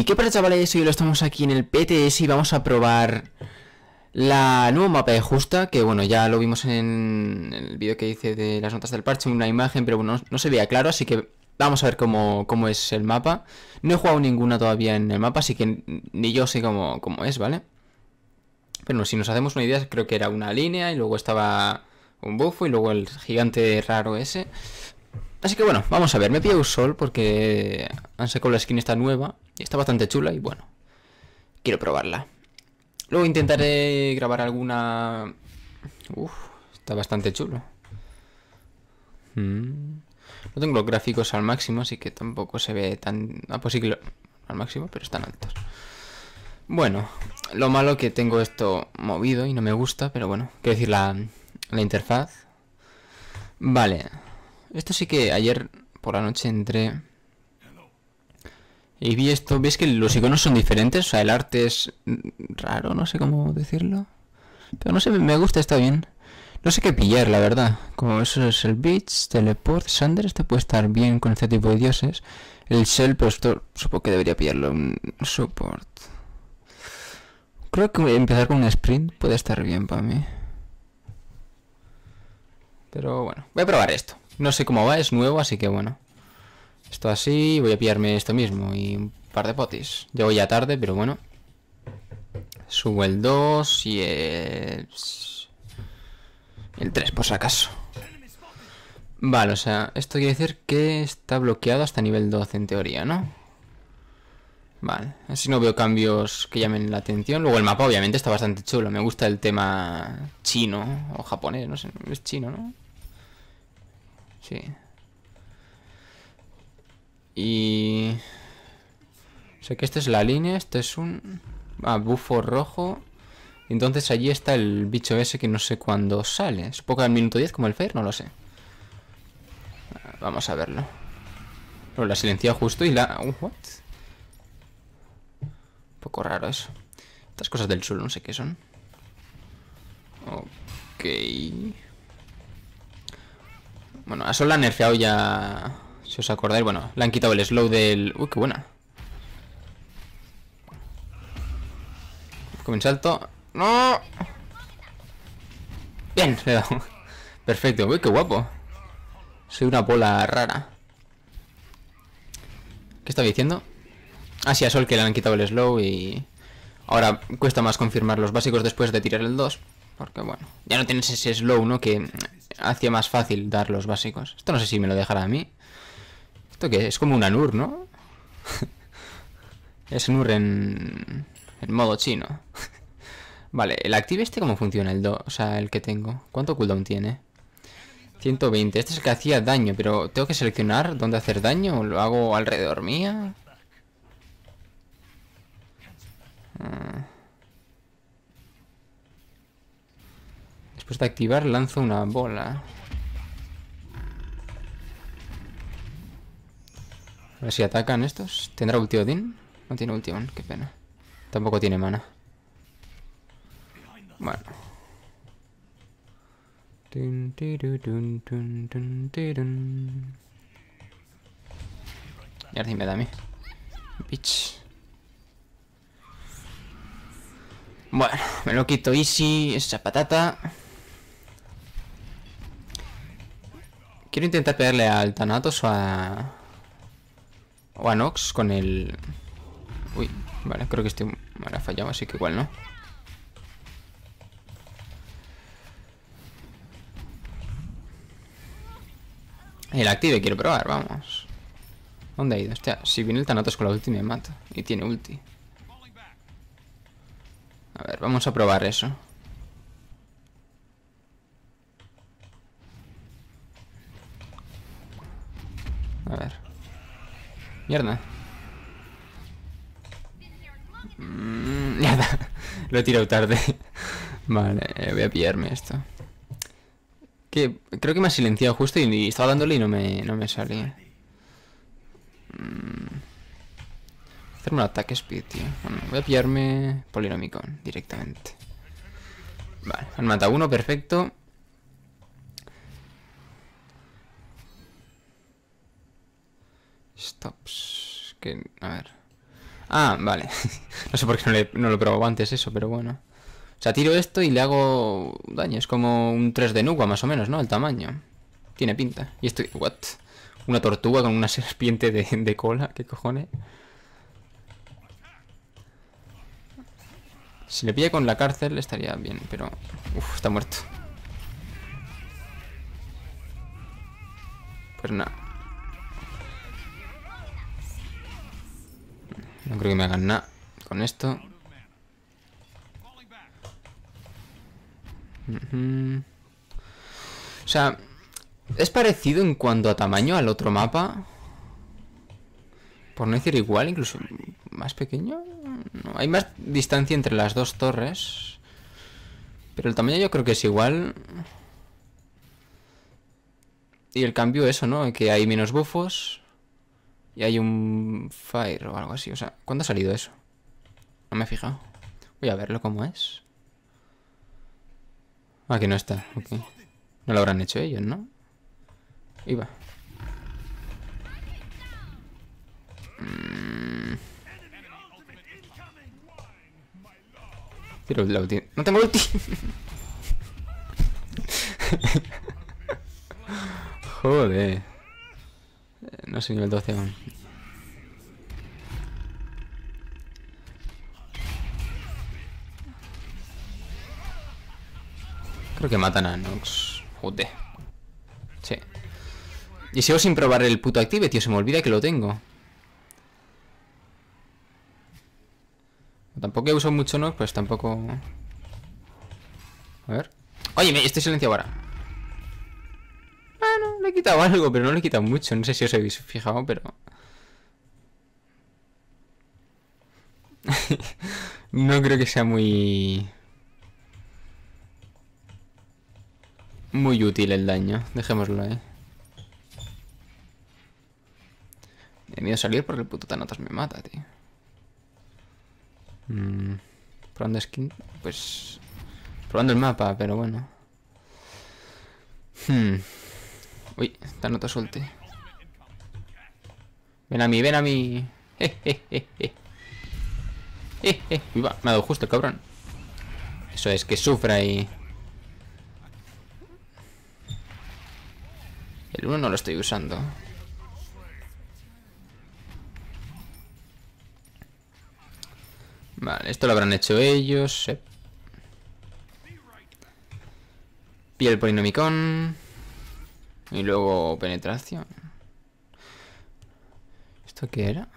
¿Y qué pasa chavales? Hoy lo estamos aquí en el PTS y vamos a probar la nuevo mapa de Justa, que bueno, ya lo vimos en el vídeo que hice de las notas del parche, una imagen, pero bueno, no se veía claro, así que vamos a ver cómo, es el mapa. No he jugado ninguna todavía en el mapa, así que ni yo sé cómo, cómo es, ¿vale? Pero si nos hacemos una idea, creo que era una línea y luego estaba un buffo y luego el gigante raro ese. Así que bueno, vamos a ver, me pido un sol porque han sacado la skin esta nueva Está bastante chula y bueno, quiero probarla. Luego intentaré grabar alguna... Uf, está bastante chulo. Mm. No tengo los gráficos al máximo, así que tampoco se ve tan... Ah, pues sí que lo... al máximo, pero están altos. Bueno, lo malo que tengo esto movido y no me gusta, pero bueno, quiero decir la, la interfaz. Vale, esto sí que ayer por la noche entré y vi esto, ¿ves que los iconos son diferentes? O sea, el arte es raro, no sé cómo decirlo. Pero no sé, me gusta, está bien. No sé qué pillar, la verdad. Como eso es el Beach, Teleport, Sander, este puede estar bien con este tipo de dioses. El Shell, pero esto supongo que debería pillarlo un mm, support. Creo que empezar con un sprint puede estar bien para mí. Pero bueno, voy a probar esto. No sé cómo va, es nuevo, así que bueno. Esto así, voy a pillarme esto mismo y un par de potis. Llego ya tarde, pero bueno. Subo el 2 y el... El 3, por si acaso. Vale, o sea, esto quiere decir que está bloqueado hasta nivel 12 en teoría, ¿no? Vale, así no veo cambios que llamen la atención. Luego el mapa obviamente está bastante chulo. Me gusta el tema chino o japonés, no sé, es chino, ¿no? Sí sé que esta es la línea, este es un... Ah, bufo rojo. Entonces allí está el bicho ese que no sé cuándo sale. Supongo que al minuto 10 como el Fair, no lo sé. Vamos a verlo. Pero la silencia justo y la... Uh, what? Un poco raro eso. Estas cosas del sur no sé qué son. Ok. Bueno, a Sol la han nerfeado ya si os acordáis, bueno, le han quitado el slow del... Uy, qué buena. Con salto. ¡No! Bien, Perfecto. Uy, qué guapo. Soy una bola rara. ¿Qué estaba diciendo? Ah, sí, a Sol que le han quitado el slow y... Ahora cuesta más confirmar los básicos después de tirar el 2. Porque, bueno, ya no tienes ese slow, ¿no? Que hacía más fácil dar los básicos. Esto no sé si me lo dejará a mí que es? como una NUR, ¿no? es NUR en, en modo chino. vale, ¿el active este cómo funciona? El o sea, el que tengo. ¿Cuánto cooldown tiene? 120. Este es el que hacía daño, pero ¿tengo que seleccionar dónde hacer daño? lo hago alrededor mía? Ah. Después de activar, lanzo una bola. A ver si atacan estos. ¿Tendrá ulti Odin? No tiene ulti qué pena. Tampoco tiene mana. Bueno. Y me da a mí. Bitch. Bueno, me lo quito easy, esa patata. Quiero intentar pegarle al Thanatos o a... O anox con el... Uy, vale, creo que este me ha fallado, así que igual no. El active quiero probar, vamos. ¿Dónde ha ido? Hostia, si viene el Thanatos con la ulti me mata. Y tiene ulti. A ver, vamos a probar eso. A ver. Mierda. Nada. Mm, Lo he tirado tarde. Vale, eh, voy a pillarme esto. Que creo que me ha silenciado justo y, estaba dándole y no me, no me salía. Mm. Hacerme un ataque speed, tío. voy a pillarme Polinomicon directamente. Vale, han matado uno, perfecto. Stops. Que, a ver. Ah, vale. no sé por qué no, lo probaba antes eso, pero bueno. O sea, tiro esto y le hago daño. Es como un 3 de nuga más o menos, ¿no? El tamaño. Tiene pinta. Y esto... ¿What? Una tortuga con una serpiente de, cola. ¿Qué cojones? Si le pilla con la cárcel estaría bien, pero... Uf, está muerto. Pues nada. No creo que me hagan nada con esto. O sea, es parecido en cuanto a tamaño al otro mapa. Por no decir igual, incluso más pequeño. No, hay más distancia entre las dos torres. Pero el tamaño yo creo que es igual. Y el cambio eso, ¿no? Que hay menos bufos. Y hay un fire o algo así. O sea, ¿cuándo ha salido eso? No me he fijado. Voy a verlo cómo es. Aquí no está. No lo habrán hecho ellos, ¿no? Iba. va. Mm. Tiro la ulti. ¡No tengo ulti! Joder. No soy nivel 12 Creo que matan a Nox. Joder. Sí. Y sigo sin probar el puto active, tío. Se me olvida que lo tengo. Tampoco he usado mucho Nox, pues tampoco... A ver. Oye, me estoy silenciado ahora le algo, pero no le quita mucho. No sé si os habéis fijado, pero... no creo que sea muy... Muy útil el daño. Dejémoslo ahí. He miedo salir porque el puto Tanatos me mata, tío. Mm, probando skin... Pues... Probando el mapa, pero bueno. Hmm. Uy, esta nota suelte. Ven a mí, ven a mí. me ha dado justo el cabrón. Eso es, que sufra ahí. El 1 no lo estoy usando. Vale, esto lo habrán hecho ellos. Eh. Piel polinomicón. Y luego penetración. ¿Esto qué era?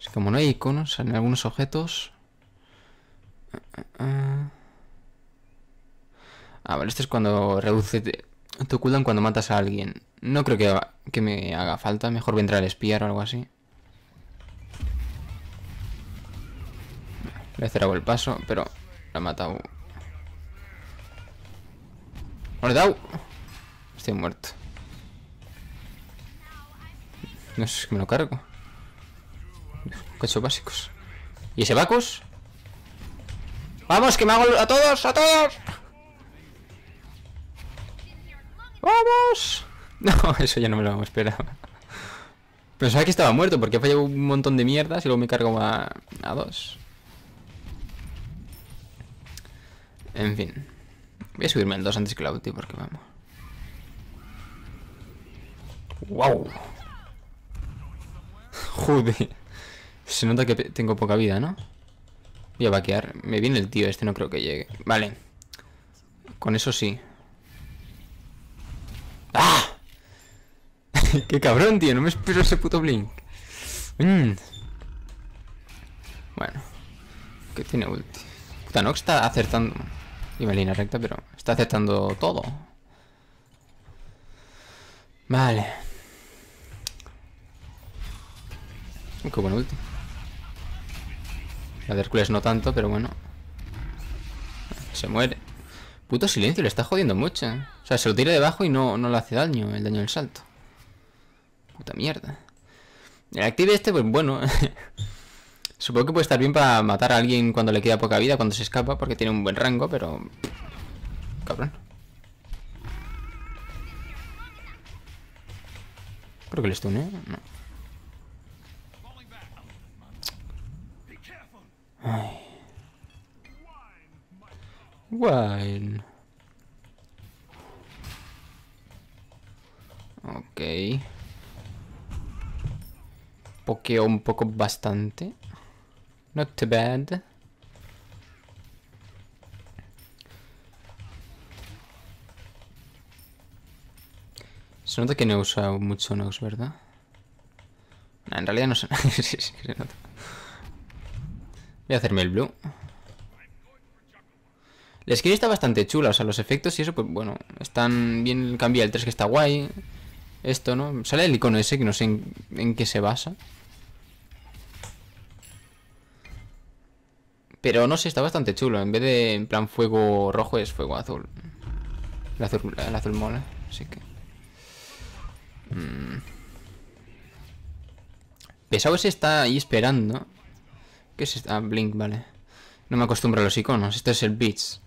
Es como no hay iconos, salen algunos objetos. A ah, ah, ah. ver, esto es cuando reduce tu cooldown cuando matas a alguien. No creo que, que me haga falta. Mejor vendrá el espiar o algo así. Le he cerrado el paso, pero la mata matado. ¡Hola! Estoy muerto. No sé que me lo cargo. Cachos básicos. ¿Y ese Bacus? ¡Vamos, que me hago a todos! ¡A todos! ¡Vamos! No, eso ya no me lo esperar. Pensaba que estaba muerto porque falló un montón de mierdas y luego me cargo a, a dos. En fin. Voy a subirme al dos antes que la última porque vamos. ¡Wow! Joder. Se nota que tengo poca vida, ¿no? Voy a vaquear. Me viene el tío este, no creo que llegue. Vale. Con eso sí. ¡Ah! ¡Qué cabrón, tío! No me espero ese puto blink. Mm. Bueno. ¿Qué tiene ulti. Puta, no está acertando... Y en línea recta, pero está acertando todo. Vale. Qué buen último. La de Hércules no tanto, pero bueno. Se muere. Puto silencio, le está jodiendo mucho. Eh. O sea, se lo tira debajo y no, le hace daño el daño del salto. Puta mierda. El active este, pues bueno. Supongo que puede estar bien para matar a alguien cuando le queda poca vida, cuando se escapa, porque tiene un buen rango, pero... Cabrón. Creo que le estune eh, no. Ay. Wine. Ok. un poco bastante. Not too bad. Se nota que no he usado mucho Nox, ¿verdad? en realidad no se, se nota. Voy a hacerme el blue. La skin está bastante chula, o sea, los efectos y eso, pues bueno, están bien cambia El 3 que está guay. Esto, ¿no? Sale el icono ese que no sé en, qué se basa. Pero no sé, está bastante chulo. En vez de en plan fuego rojo es fuego azul. El azul, mola, así que... Mm. Pesado ese está ahí esperando. ¿Qué es esto? Ah, Blink, vale. No me acostumbro a los iconos. Este es el Beats.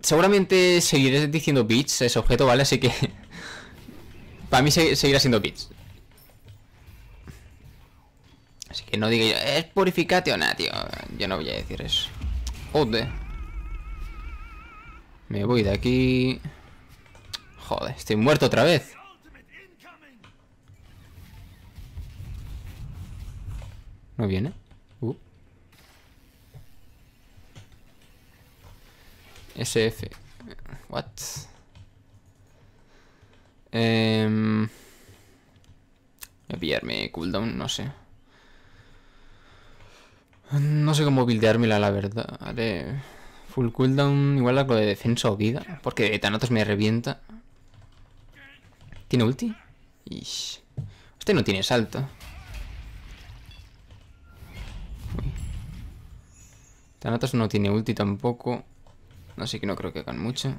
Seguramente seguiré diciendo Beats, ese objeto, ¿vale? Así que... para mí seguirá siendo Beats. Así que no diga yo es purificatio, nada, ah, tío. Yo no voy a decir eso. Joder. Me voy de aquí. Joder, estoy muerto otra vez. ¿No viene? SF. What? Em, voy a pillarme cooldown, no sé. No sé cómo buildeármela, la verdad. Haré full cooldown, igual algo de defensa o vida. Porque Thanatos me revienta. ¿Tiene ulti? Ish. Este no tiene salto. Thanatos no tiene ulti tampoco así que no creo que hagan mucho.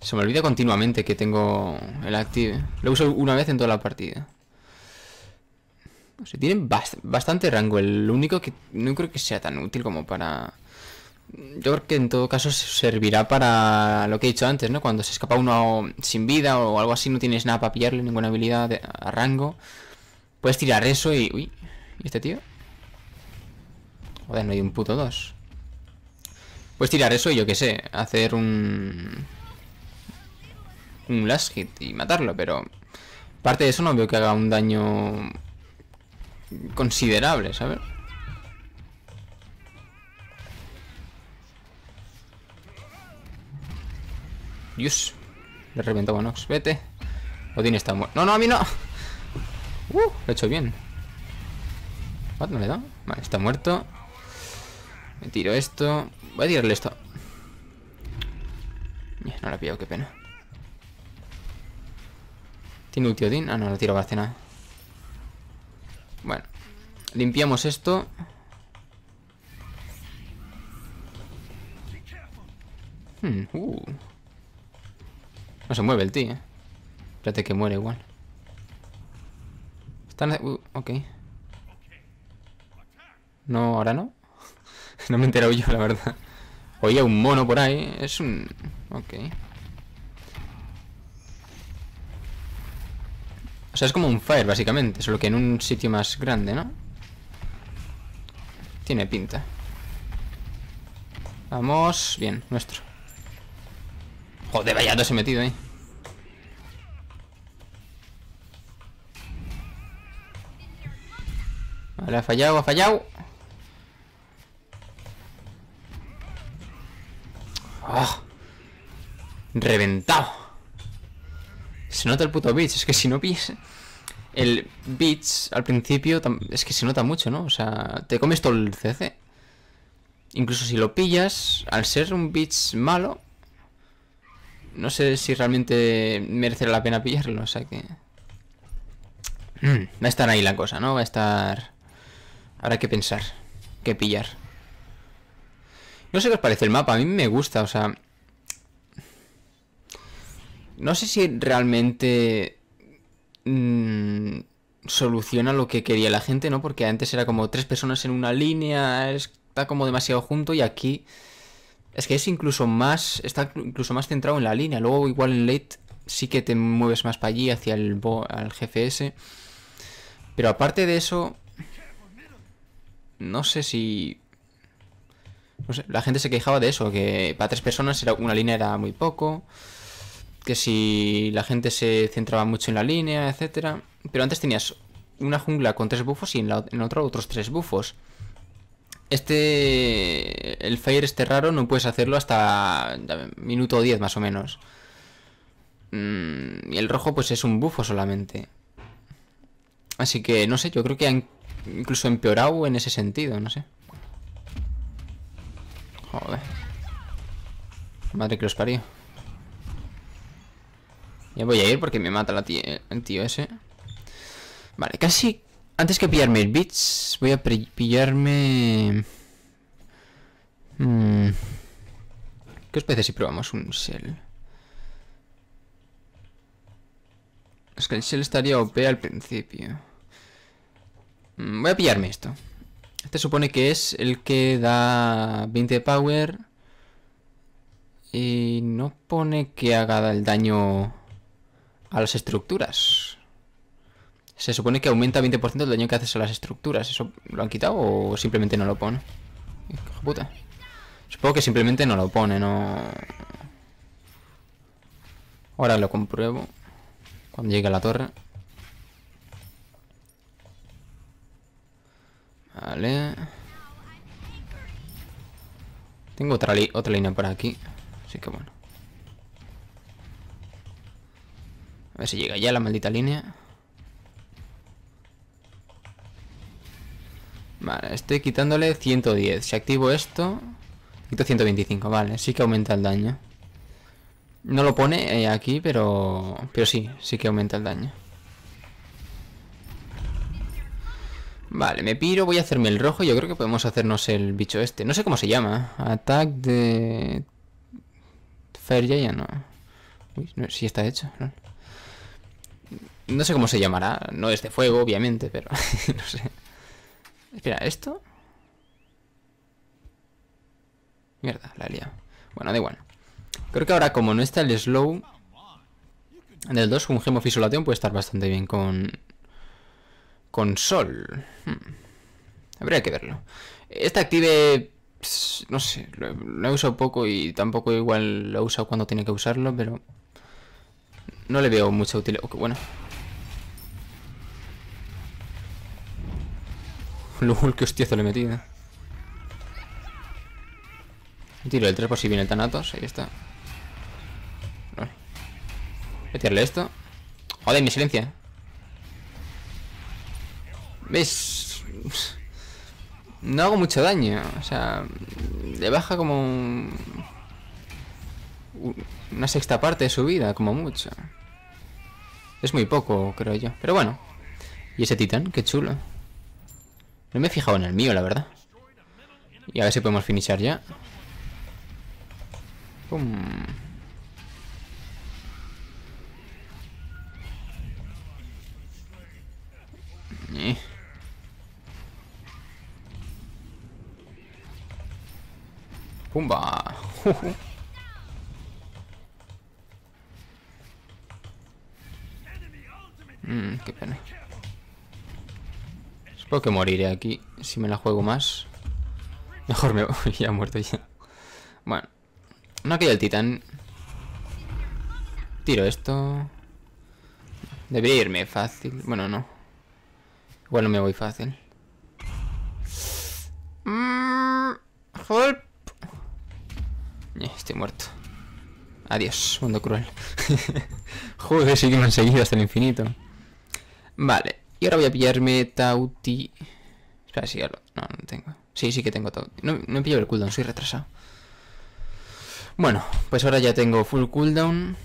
Se me olvida continuamente que tengo el active. Lo uso una vez en toda la partida. O tienen bastante rango. El único que no creo que sea tan útil como para... Yo creo que en todo caso servirá para lo que he dicho antes, ¿no? Cuando se escapa uno sin vida o algo así, no tienes nada para pillarle, ninguna habilidad de a rango. Puedes tirar eso y... Uy, ¿y este tío? Joder, no hay un puto dos. Pues tirar eso y yo qué sé, hacer un... Un last hit y matarlo, pero... parte de eso no veo que haga un daño... Considerable, ¿sabes? Dios. Le reventó a Nox. Vete. Odin está muerto. No, no, a mí no. Uh, lo he hecho bien. ¿What? ¿No le da? Vale, está muerto. Me tiro esto. Voy a tirarle esto No la he pillado, qué pena. ¿Tiene un Ah, no, no tiro hacer nada. Bueno. Limpiamos esto. Hmm, uh. No se mueve el tío. Eh. Espérate que muere igual. Están... Uh, ok. No, ahora no. no me he enterado yo, la verdad. Oye, un mono por ahí. Es un... Ok. O sea, es como un fire, básicamente. Solo que en un sitio más grande, ¿no? Tiene pinta. Vamos. Bien, nuestro. Joder, vaya dos he metido ahí. Vale, ha fallado, ha fallado. Reventado. Se nota el puto bitch Es que si no pillas El bitch al principio es que se nota mucho, ¿no? O sea, te comes todo el CC. Incluso si lo pillas, al ser un bitch malo, no sé si realmente Merecerá la pena pillarlo. O sea que... Mm, va a estar ahí la cosa, ¿no? Va a estar... Habrá que pensar, que pillar. No sé qué os parece el mapa, a mí me gusta, o sea... No sé si realmente mm, soluciona lo que quería la gente, ¿no? Porque antes era como tres personas en una línea, está como demasiado junto y aquí es que es incluso más, está incluso más centrado en la línea. Luego igual en late sí que te mueves más para allí, hacia el al GFS. Pero aparte de eso, no sé si... la gente se quejaba de eso, que para tres personas era, una línea era muy poco que si la gente se centraba mucho en la línea, etcétera. Pero antes tenías una jungla con tres bufos y en la, otra otros tres bufos. Este. El Fire este raro no puedes hacerlo hasta. minuto 10 más o menos. Mm, y el rojo, pues es un bufo solamente. Así que, no sé, yo creo que han incluso empeorado en ese sentido, no sé. Joder. Madre que los parió. Ya voy a ir porque me mata la el tío ese. Vale, casi... Antes que pillarme el bits, voy a pillarme... Mm, ¿Qué os parece si probamos un shell? Es que el shell estaría OP al principio. Mm, voy a pillarme esto. Este supone que es el que da 20 de power. Y no pone que haga el daño a las estructuras. Se supone que aumenta 20% el daño que haces a las estructuras. ¿Eso lo han quitado o simplemente no lo pone? puta. Supongo que simplemente no lo pone, no... Ahora lo compruebo. Cuando llegue a la torre. Vale. Tengo otra, otra línea Por aquí. Así que bueno. A ver si llega ya la maldita línea. Vale, estoy quitándole 110. Si activo esto, quito 125. Vale, sí que aumenta el daño. No lo pone eh, aquí, pero pero sí, sí que aumenta el daño. Vale, me piro, voy a hacerme el rojo. Yo creo que podemos hacernos el bicho este. No sé cómo se llama. Attack de... Feria, ya no. Uy, sí está hecho. No. No sé cómo se llamará. No es de fuego, obviamente, pero no sé. Espera, ¿esto? Mierda, la he Bueno, da igual. Creo que ahora, como no está el slow del 2, un gemo fisolación puede estar bastante bien con... Con sol. Hmm. Habría que verlo. Este active... No sé, lo, he usado poco y tampoco igual lo he usado cuando tiene que usarlo, pero... No le veo mucha utilidad. Bueno, Lul, qué hostiazo le he metido. Tiro el 3 por si viene el Thanatos. Ahí está. Voy a tirarle esto. Joder, mi silencia. ¿Ves? No hago mucho daño. O sea, le baja como una sexta parte de su vida, como mucho. Es muy poco, creo yo. Pero bueno. Y ese titán, qué chulo. No me he fijado en el mío, la verdad. Y a ver si podemos finishar ya. Pum. Eh. Pumba. Creo que moriré aquí si me la juego más. Mejor me voy, ya muerto ya. Bueno, no queda el titán. Tiro esto. Debería irme fácil. Bueno, no. Igual no me voy fácil. Mm, estoy muerto. Adiós, mundo cruel. Joder, sí que me han seguido hasta el infinito. Vale. Y ahora voy a pillarme Tauti... Espera, sí, lo... no, no tengo. Sí, sí que tengo Tauti. No, he pillado el cooldown, soy retrasado. Bueno, pues ahora ya tengo full cooldown.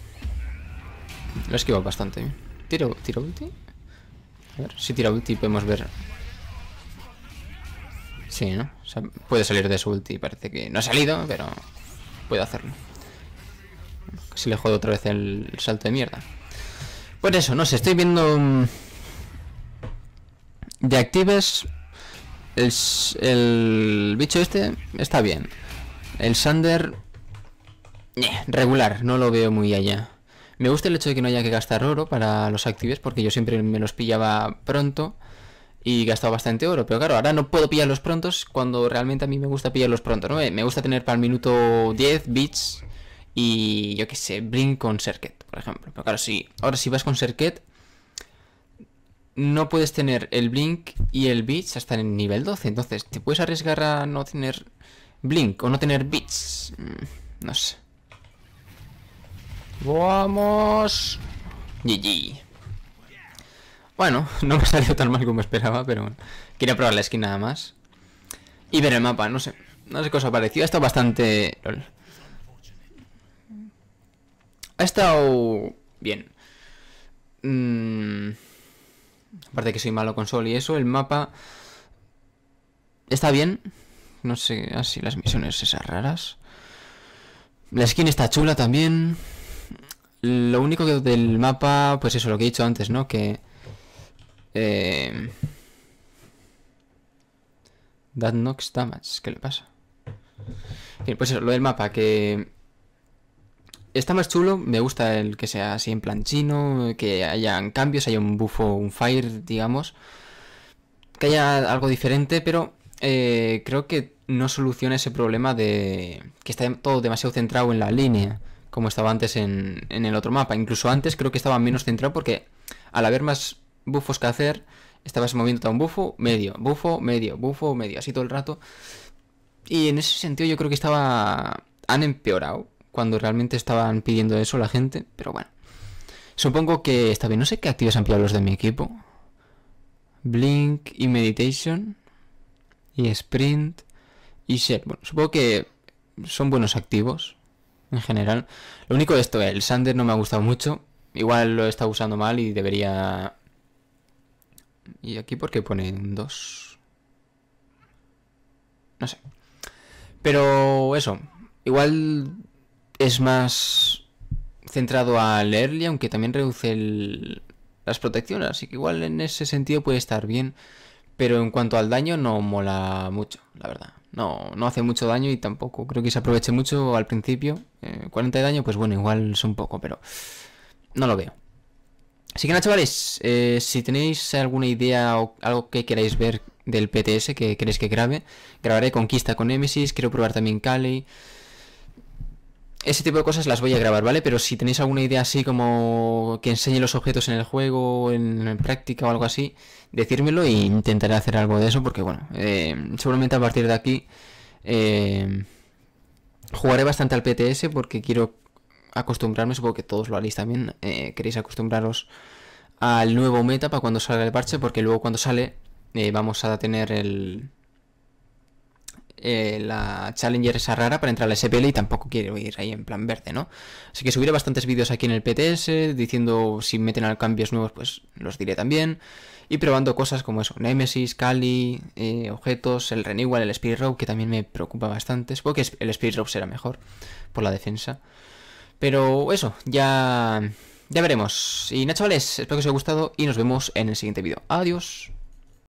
Lo esquivo bastante ¿Tiro, ¿Tiro ulti? A ver, si tira ulti podemos ver... Sí, ¿no? puede salir de su ulti, parece que no ha salido, pero Puedo hacerlo. Si le jodo otra vez el salto de mierda. Pues eso, no sé, estoy viendo... Mm, de actives, el, bicho este está bien. El Sander, eh, regular, no lo veo muy allá. Me gusta el hecho de que no haya que gastar oro para los actives, porque yo siempre me los pillaba pronto y gastaba bastante oro. Pero claro, ahora no puedo pillarlos prontos cuando realmente a mí me gusta pillarlos pronto, ¿no? Eh, me gusta tener para el minuto 10 bits y yo qué sé, Bring con Serket, por ejemplo. Pero claro, si ahora si vas con Serket no puedes tener el Blink y el beach hasta el nivel 12. Entonces, ¿te puedes arriesgar a no tener Blink o no tener bits mm, No sé. ¡Vamos! GG. Bueno, no me salió tan mal como esperaba, pero bueno. Quería probar la skin nada más. Y ver el mapa, no sé. No sé qué os ha parecido. Ha estado bastante... Ha estado... Bien. Mmm... Aparte que soy malo con sol y eso, el mapa está bien. No sé, así las misiones esas raras. La skin está chula también. Lo único que del mapa, pues eso, lo que he dicho antes, ¿no? Que... Eh... That knocks damage. ¿Qué le pasa? pues eso, lo del mapa, que está más chulo, me gusta el que sea así en plan chino, que hayan cambios, haya un bufo, un fire, digamos, que haya algo diferente, pero eh, creo que no soluciona ese problema de que está todo demasiado centrado en la línea, como estaba antes en, el otro mapa. Incluso antes creo que estaba menos centrado porque al haber más bufos que hacer, estabas moviendo a un bufo, medio, bufo, medio, bufo, medio, así todo el rato. Y en ese sentido yo creo que estaba... han empeorado cuando realmente estaban pidiendo eso la gente, pero bueno. Supongo que está bien. No sé qué activos han pillado los de mi equipo. Blink y Meditation. Y Sprint. Y Share. Bueno, supongo que son buenos activos. En general. Lo único de esto, el Sander no me ha gustado mucho. Igual lo he estado usando mal y debería... ¿Y aquí por qué ponen dos? No sé. Pero eso. Igual es más centrado al early, aunque también reduce las protecciones, así que igual en ese sentido puede estar bien. Pero en cuanto al daño no mola mucho, la verdad. No, no hace mucho daño y tampoco creo que se aproveche mucho al principio. 40 eh, de daño, pues bueno, igual es un poco, pero no lo veo. Así que nada, chavales, eh, si tenéis alguna idea o algo que queráis ver del PTS que queréis que grabe, grabaré Conquista con Nemesis, quiero probar también Cali ese tipo de cosas las voy a grabar, ¿vale? Pero si tenéis alguna idea así como que enseñe los objetos en el juego, en, práctica o algo así, decírmelo e intentaré hacer algo de eso porque, bueno, eh, seguramente a partir de aquí eh, jugaré bastante al PTS porque quiero acostumbrarme, supongo que todos lo haréis también, eh, queréis acostumbraros al nuevo meta para cuando salga el parche porque luego cuando sale vamos a tener el, eh, la Challenger esa rara para entrar a la SPL y tampoco quiero ir ahí en plan verde, ¿no? Así que subiré bastantes vídeos aquí en el PTS diciendo si meten al cambios nuevos, pues los diré también. Y probando cosas como eso, Nemesis, Kali, eh, objetos, el Renewal, el Spirit Row que también me preocupa bastante. Supongo que el Spirit Rope será mejor por la defensa. Pero eso, ya, ya veremos. Y nada, chavales, espero que os haya gustado y nos vemos en el siguiente vídeo. Adiós.